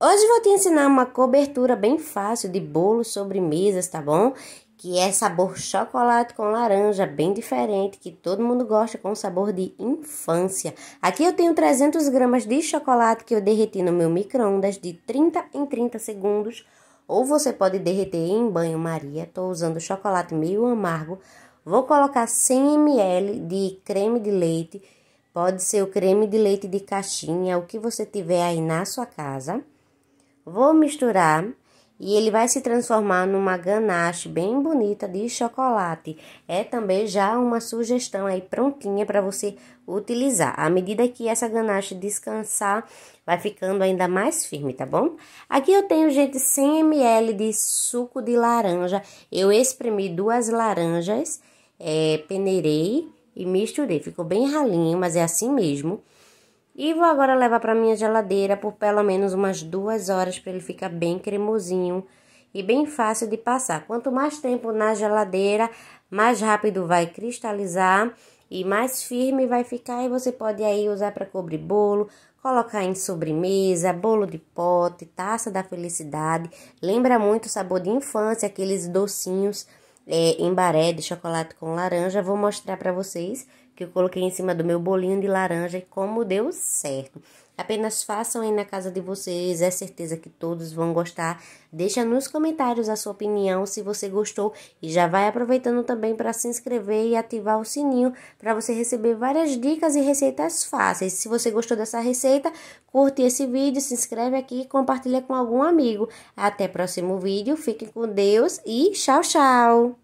Hoje vou te ensinar uma cobertura bem fácil de sobre sobremesas, tá bom? Que é sabor chocolate com laranja, bem diferente, que todo mundo gosta, com sabor de infância. Aqui eu tenho 300 gramas de chocolate que eu derreti no meu micro-ondas de 30 em 30 segundos. Ou você pode derreter em banho-maria. Estou usando chocolate meio amargo. Vou colocar 100 ml de creme de leite. Pode ser o creme de leite de caixinha, o que você tiver aí na sua casa. Vou misturar e ele vai se transformar numa ganache bem bonita de chocolate. É também já uma sugestão aí prontinha para você utilizar. À medida que essa ganache descansar, vai ficando ainda mais firme, tá bom? Aqui eu tenho, gente, 100 ml de suco de laranja. Eu espremi duas laranjas, é, peneirei e misturei. Ficou bem ralinho, mas é assim mesmo. E vou agora levar para minha geladeira por pelo menos umas duas horas para ele ficar bem cremosinho e bem fácil de passar. Quanto mais tempo na geladeira, mais rápido vai cristalizar e mais firme vai ficar e você pode aí usar para cobrir bolo, colocar em sobremesa, bolo de pote, taça da felicidade. Lembra muito o sabor de infância, aqueles docinhos é, em baré de chocolate com laranja. Vou mostrar para vocês que eu coloquei em cima do meu bolinho de laranja e como deu certo. Apenas façam aí na casa de vocês, é certeza que todos vão gostar. Deixa nos comentários a sua opinião se você gostou e já vai aproveitando também para se inscrever e ativar o sininho para você receber várias dicas e receitas fáceis. Se você gostou dessa receita, curte esse vídeo, se inscreve aqui e compartilha com algum amigo. Até o próximo vídeo, fiquem com Deus e tchau, tchau!